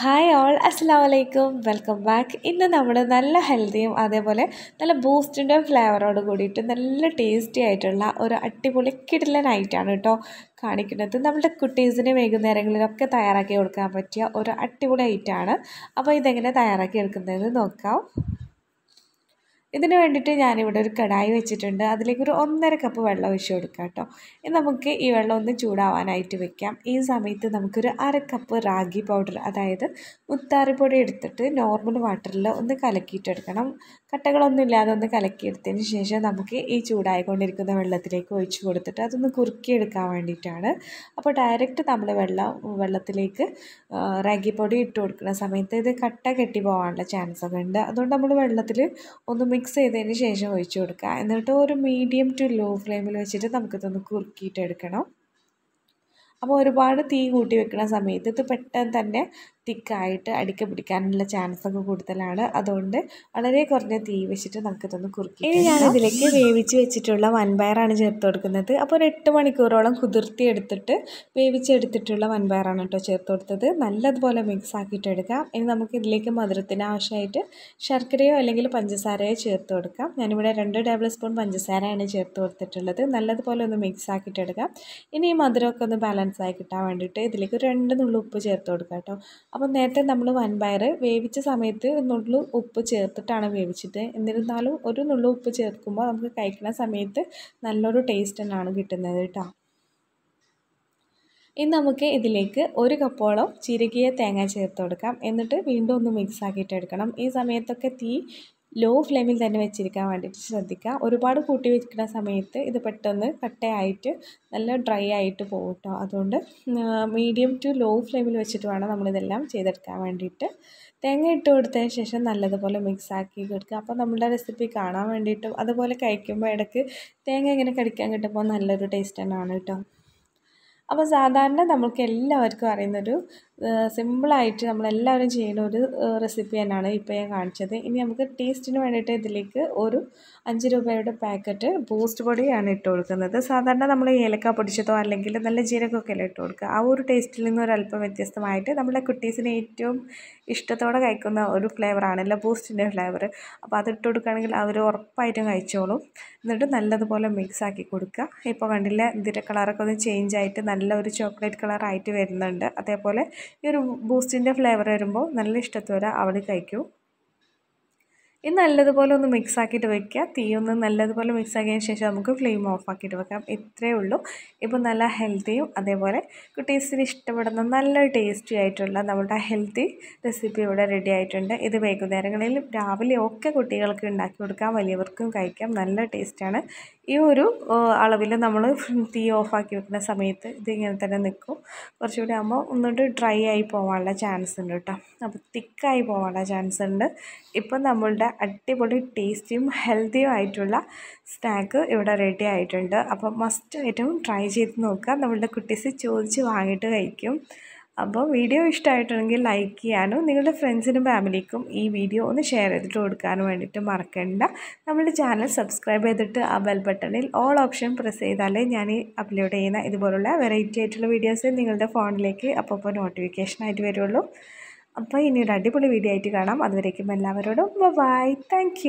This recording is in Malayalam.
ഹായ് ഓൾ അസ്സാം വലൈക്കും വെൽക്കം ബാക്ക് ഇന്ന് നമ്മൾ നല്ല ഹെൽത്തിയും അതേപോലെ നല്ല ബൂസ്റ്റിൻ്റെ ഫ്ലേവറോട് കൂടിയിട്ട് നല്ല ടേസ്റ്റി ആയിട്ടുള്ള ഒരു അടിപൊളി കിടലൻ ഐറ്റാണ് കേട്ടോ കാണിക്കുന്നത് നമ്മുടെ കുട്ടീസിന് വൈകുന്നേരങ്ങളിലൊക്കെ തയ്യാറാക്കി കൊടുക്കാൻ പറ്റിയ ഒരു അടിപൊളി ഐറ്റാണ് അപ്പോൾ ഇതെങ്ങനെ തയ്യാറാക്കി എടുക്കുന്നതെന്ന് നോക്കാം ഇതിന് വേണ്ടിയിട്ട് ഞാനിവിടെ ഒരു കടായി വെച്ചിട്ടുണ്ട് അതിലേക്ക് ഒരു ഒന്നര കപ്പ് വെള്ളം ഒഴിച്ചു കൊടുക്കാം കേട്ടോ നമുക്ക് ഈ വെള്ളം ഒന്ന് ചൂടാവാനായിട്ട് വെക്കാം ഈ സമയത്ത് നമുക്കൊരു അര കപ്പ് റാഗി പൗഡർ അതായത് മുത്താറിപ്പൊടി എടുത്തിട്ട് നോർമൽ വാട്ടറിൽ ഒന്ന് കലക്കിയിട്ടെടുക്കണം കട്ടകളൊന്നും ഇല്ലാതെ ഒന്ന് കലക്കിയെടുത്തതിന് ശേഷം നമുക്ക് ഈ ചൂടായിക്കൊണ്ടിരിക്കുന്ന വെള്ളത്തിലേക്ക് ഒഴിച്ചു കൊടുത്തിട്ട് അതൊന്ന് കുറുക്കിയെടുക്കാൻ വേണ്ടിയിട്ടാണ് അപ്പോൾ ഡയറക്റ്റ് നമ്മൾ വെള്ളം വെള്ളത്തിലേക്ക് പൊടി ഇട്ട് കൊടുക്കുന്ന സമയത്ത് ഇത് കട്ട കെട്ടി പോകാനുള്ള ചാൻസൊക്കെ ഉണ്ട് അതുകൊണ്ട് നമ്മൾ വെള്ളത്തിൽ ഒന്ന് മിക്സ് മിക്സ് ചെയ്തതിന് ശേഷം ഒഴിച്ചു കൊടുക്കുക എന്നിട്ട് ഒരു മീഡിയം ടു ലോ ഫ്ലെയിമിൽ വെച്ചിട്ട് നമുക്കിതൊന്ന് കുറുക്കിയിട്ടെടുക്കണം അപ്പോൾ ഒരുപാട് തീ കൂട്ടി വെക്കുന്ന സമയത്ത് ഇത് പെട്ടെന്ന് തന്നെ തിക്കായിട്ട് അടിക്ക പിടിക്കാനുള്ള ഒക്കെ കൂടുതലാണ് അതുകൊണ്ട് വളരെ കുറഞ്ഞ തീ വെച്ചിട്ട് നമുക്കിതൊന്ന് കുറുക്കി ഇനി ഞാനിതിലേക്ക് വേവിച്ച് വെച്ചിട്ടുള്ള വൻപയറാണ് ചേർത്ത് കൊടുക്കുന്നത് അപ്പോൾ ഒരു എട്ട് മണിക്കൂറോളം കുതിർത്തി എടുത്തിട്ട് വേവിച്ചെടുത്തിട്ടുള്ള വൻപയറാണ് കേട്ടോ ചേർത്ത് കൊടുത്തത് നല്ലതുപോലെ മിക്സ് ആക്കിയിട്ട് എടുക്കാം ഇനി നമുക്ക് ഇതിലേക്ക് മധുരത്തിന് ശർക്കരയോ അല്ലെങ്കിൽ പഞ്ചസാരയോ ചേർത്ത് കൊടുക്കാം ഞാനിവിടെ രണ്ട് ടേബിൾ സ്പൂൺ പഞ്ചസാരയാണ് ചേർത്ത് കൊടുത്തിട്ടുള്ളത് നല്ലതുപോലെ ഒന്ന് മിക്സ് ആക്കിയിട്ട് എടുക്കാം ഇനി ഈ മധുരമൊക്കെ ഒന്ന് ബാലൻസ് ആയി കിട്ടാൻ വേണ്ടിയിട്ട് ഇതിലേക്ക് രണ്ട് നുള്ളു ഉപ്പ് ചേർത്ത് കൊടുക്കാം കേട്ടോ അപ്പോൾ നേരത്തെ നമ്മൾ വൻപയർ വേവിച്ച സമയത്ത് നുള്ളു ഉപ്പ് ചേർത്തിട്ടാണ് വേവിച്ചിട്ട് എന്നിരുന്നാലും ഒരു നുള്ളു ഉപ്പ് ചേർക്കുമ്പോൾ നമുക്ക് കഴിക്കുന്ന സമയത്ത് നല്ലൊരു ടേസ്റ്റ് തന്നെയാണ് കിട്ടുന്നത് കേട്ടോ ഇനി നമുക്ക് ഇതിലേക്ക് ഒരു കപ്പോളം ചിരകിയ തേങ്ങ ചേർത്ത് കൊടുക്കാം എന്നിട്ട് വീണ്ടും ഒന്ന് മിക്സ് ആക്കിയിട്ട് എടുക്കണം ഈ സമയത്തൊക്കെ തീ ലോ ഫ്ലെയിമിൽ തന്നെ വെച്ചിരിക്കാൻ വേണ്ടിയിട്ട് ശ്രദ്ധിക്കുക ഒരുപാട് കൂട്ടി വെക്കുന്ന സമയത്ത് ഇത് പെട്ടെന്ന് കട്ടയായിട്ട് നല്ല ഡ്രൈ ആയിട്ട് പോകും കേട്ടോ അതുകൊണ്ട് മീഡിയം ടു ലോ ഫ്ലെയിമിൽ വെച്ചിട്ട് വേണം നമ്മളിതെല്ലാം ചെയ്തെടുക്കാൻ വേണ്ടിയിട്ട് തേങ്ങ ഇട്ട് കൊടുത്തതിന് ശേഷം നല്ലതുപോലെ മിക്സ് ആക്കി കൊടുക്കുക അപ്പോൾ നമ്മുടെ റെസിപ്പി കാണാൻ വേണ്ടിയിട്ടും അതുപോലെ കഴിക്കുമ്പോൾ ഇടയ്ക്ക് തേങ്ങ ഇങ്ങനെ കടിക്കാൻ കിട്ടുമ്പോൾ നല്ലൊരു ടേസ്റ്റ് തന്നെയാണ് കേട്ടോ അപ്പോൾ സാധാരണ നമുക്ക് എല്ലാവർക്കും അറിയുന്നൊരു സിമ്പിളായിട്ട് നമ്മളെല്ലാവരും ചെയ്യുന്ന ഒരു റെസിപ്പി തന്നെയാണ് ഇപ്പോൾ ഞാൻ കാണിച്ചത് ഇനി നമുക്ക് ടേസ്റ്റിന് വേണ്ടിയിട്ട് ഇതിലേക്ക് ഒരു അഞ്ച് രൂപയുടെ പാക്കറ്റ് ബൂസ്റ്റ് പൊടിയാണ് ഇട്ട് കൊടുക്കുന്നത് സാധാരണ നമ്മൾ ഏലക്ക പൊടിച്ചതോ അല്ലെങ്കിൽ നല്ല ജീരകമൊക്കെ അല്ലേ ഇട്ട് കൊടുക്കുക ആ ഒരു ടേസ്റ്റിൽ നിന്ന് അല്പം വ്യത്യസ്തമായിട്ട് നമ്മുടെ കുട്ടീസിന് ഏറ്റവും ഇഷ്ടത്തോടെ കഴിക്കുന്ന ഒരു ഫ്ലേവറാണല്ലോ ബൂസ്റ്റിൻ്റെ ഫ്ലേവർ അപ്പോൾ അത് ഇട്ട് കൊടുക്കുകയാണെങ്കിൽ അവർ ഉറപ്പായിട്ടും കഴിച്ചോളും എന്നിട്ട് നല്ലതുപോലെ മിക്സ് ആക്കി കൊടുക്കുക ഇപ്പോൾ കണ്ടില്ലേ ഇതിൻ്റെ കളറൊക്കെ ഒന്ന് ചേഞ്ച് ആയിട്ട് നല്ല ഒരു ചോക്ലേറ്റ് കളറായിട്ട് വരുന്നുണ്ട് അതേപോലെ ഈ ഒരു ബൂസ്റ്റിൻ്റെ ഫ്ലേവർ വരുമ്പോൾ നല്ല ഇഷ്ടത്തോടെ അവൾ കഴിക്കും ഇത് നല്ലതുപോലെ ഒന്ന് മിക്സ് ആക്കിയിട്ട് വെക്കുക തീ ഒന്ന് നല്ലതുപോലെ മിക്സ് ആക്കിയതിന് ശേഷം നമുക്ക് ഫ്ലെയിം ഓഫ് ആക്കിയിട്ട് വെക്കാം ഇത്രയേ ഉള്ളൂ ഇപ്പോൾ നല്ല ഹെൽത്തിയും അതേപോലെ കുട്ടീസിന് ഇഷ്ടപ്പെടുന്ന നല്ല ടേസ്റ്റി ആയിട്ടുള്ള നമ്മുടെ ഹെൽത്തി റെസിപ്പി ഇവിടെ റെഡി ആയിട്ടുണ്ട് ഇത് വൈകുന്നേരങ്ങളിൽ രാവിലെ ഒക്കെ കുട്ടികൾക്ക് ഉണ്ടാക്കി കൊടുക്കാം വലിയവർക്കും കഴിക്കാം നല്ല ടേസ്റ്റാണ് ഈ ഒരു അളവിൽ നമ്മൾ തീ ഓഫാക്കി വെക്കുന്ന സമയത്ത് ഇതിങ്ങനെ തന്നെ നിൽക്കും കുറച്ചുകൂടി ആകുമ്പോൾ ഒന്നുകൂടി ഡ്രൈ ആയി പോകാനുള്ള ചാൻസ് ഉണ്ട് കേട്ടോ അപ്പോൾ തിക്കായി പോകാനുള്ള ചാൻസ് ഉണ്ട് ഇപ്പം നമ്മളുടെ അടിപൊളി ടേസ്റ്റിയും ഹെൽത്തിയും ആയിട്ടുള്ള സ്നാക്ക് ഇവിടെ റെഡി ആയിട്ടുണ്ട് അപ്പോൾ മസ്റ്റ് ആയിട്ടും ട്രൈ ചെയ്ത് നോക്കുക നമ്മളുടെ കുട്ടീസ് ചോദിച്ച് വാങ്ങിയിട്ട് കഴിക്കും അപ്പോൾ വീഡിയോ ഇഷ്ടമായിട്ടുണ്ടെങ്കിൽ ലൈക്ക് ചെയ്യാനും നിങ്ങളുടെ ഫ്രണ്ട്സിനും ഫാമിലിക്കും ഈ വീഡിയോ ഒന്ന് ഷെയർ ചെയ്തിട്ട് കൊടുക്കാനും വേണ്ടിയിട്ട് മറക്കണ്ട നമ്മുടെ ചാനൽ സബ്സ്ക്രൈബ് ചെയ്തിട്ട് ആ ബെൽ ബട്ടണിൽ ഓൾ ഓപ്ഷൻ പ്രസ് ചെയ്താലേ ഞാൻ ഈ അപ്ലോഡ് ചെയ്യുന്ന ഇതുപോലുള്ള വെറൈറ്റി ആയിട്ടുള്ള വീഡിയോസ് നിങ്ങളുടെ ഫോണിലേക്ക് അപ്പോൾ നോട്ടിഫിക്കേഷൻ ആയിട്ട് വരുള്ളൂ അപ്പോൾ ഇനി ഒരു അടിപൊളി വീഡിയോ ആയിട്ട് കാണാം അതുവരേക്കും എല്ലാവരോടും ബൈ താങ്ക്